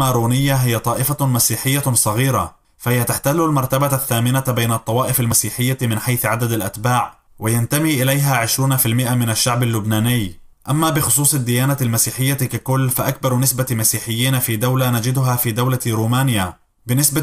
المارونية هي طائفة مسيحية صغيرة فهي تحتل المرتبة الثامنة بين الطوائف المسيحية من حيث عدد الأتباع وينتمي إليها 20% من الشعب اللبناني أما بخصوص الديانة المسيحية ككل فأكبر نسبة مسيحيين في دولة نجدها في دولة رومانيا بنسبة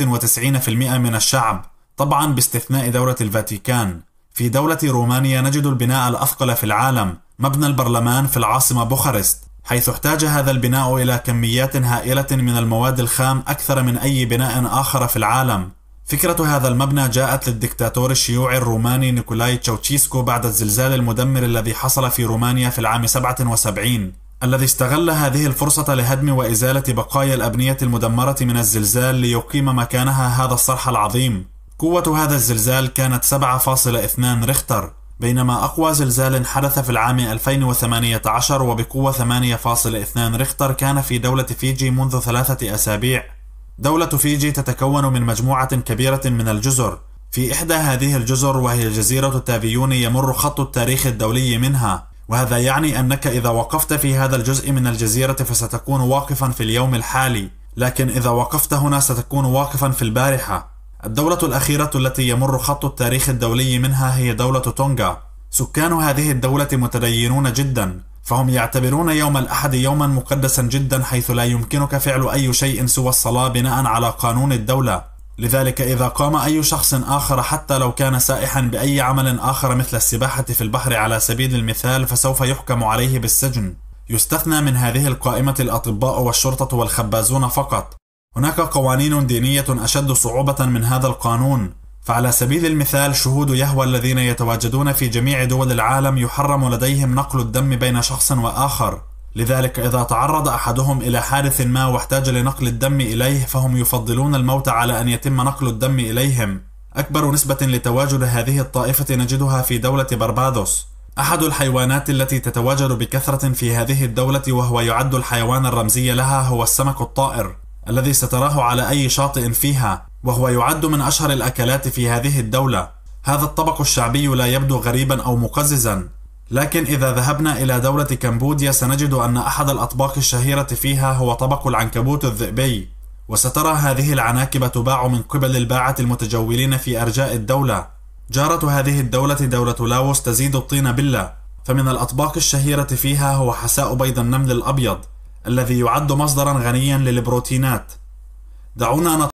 98% من الشعب طبعا باستثناء دولة الفاتيكان في دولة رومانيا نجد البناء الأثقل في العالم مبنى البرلمان في العاصمة بوخارست حيث احتاج هذا البناء إلى كميات هائلة من المواد الخام أكثر من أي بناء آخر في العالم. فكرة هذا المبنى جاءت للدكتاتور الشيوعي الروماني نيكولاي تشاوتشيسكو بعد الزلزال المدمر الذي حصل في رومانيا في العام 77 الذي استغل هذه الفرصة لهدم وإزالة بقايا الأبنية المدمرة من الزلزال ليقيم مكانها هذا الصرح العظيم. قوة هذا الزلزال كانت 7.2 ريختر بينما أقوى زلزال حدث في العام 2018 وبقوة 8.2 ريختر كان في دولة فيجي منذ ثلاثة أسابيع. دولة فيجي تتكون من مجموعة كبيرة من الجزر. في إحدى هذه الجزر وهي جزيرة تافيوني يمر خط التاريخ الدولي منها، وهذا يعني أنك إذا وقفت في هذا الجزء من الجزيرة فستكون واقفا في اليوم الحالي، لكن إذا وقفت هنا ستكون واقفا في البارحة. الدولة الأخيرة التي يمر خط التاريخ الدولي منها هي دولة تونغا. سكان هذه الدولة متدينون جدا، فهم يعتبرون يوم الأحد يوما مقدسا جدا حيث لا يمكنك فعل أي شيء سوى الصلاة بناء على قانون الدولة. لذلك إذا قام أي شخص آخر حتى لو كان سائحا بأي عمل آخر مثل السباحة في البحر على سبيل المثال فسوف يحكم عليه بالسجن. يستثنى من هذه القائمة الأطباء والشرطة والخبازون فقط، هناك قوانين دينية أشد صعوبة من هذا القانون فعلى سبيل المثال شهود يهوى الذين يتواجدون في جميع دول العالم يحرم لديهم نقل الدم بين شخص وآخر لذلك إذا تعرض أحدهم إلى حادث ما واحتاج لنقل الدم إليه فهم يفضلون الموت على أن يتم نقل الدم إليهم أكبر نسبة لتواجد هذه الطائفة نجدها في دولة بربادوس أحد الحيوانات التي تتواجد بكثرة في هذه الدولة وهو يعد الحيوان الرمزي لها هو السمك الطائر الذي ستراه على أي شاطئ فيها وهو يعد من أشهر الأكلات في هذه الدولة هذا الطبق الشعبي لا يبدو غريبا أو مقززا لكن إذا ذهبنا إلى دولة كمبوديا سنجد أن أحد الأطباق الشهيرة فيها هو طبق العنكبوت الذئبي وسترى هذه العناكب تباع من قبل الباعة المتجولين في أرجاء الدولة جارة هذه الدولة دولة لاوس تزيد الطين بلة فمن الأطباق الشهيرة فيها هو حساء بيض النمل الأبيض الذي يعد مصدرا غنيا للبروتينات دعونا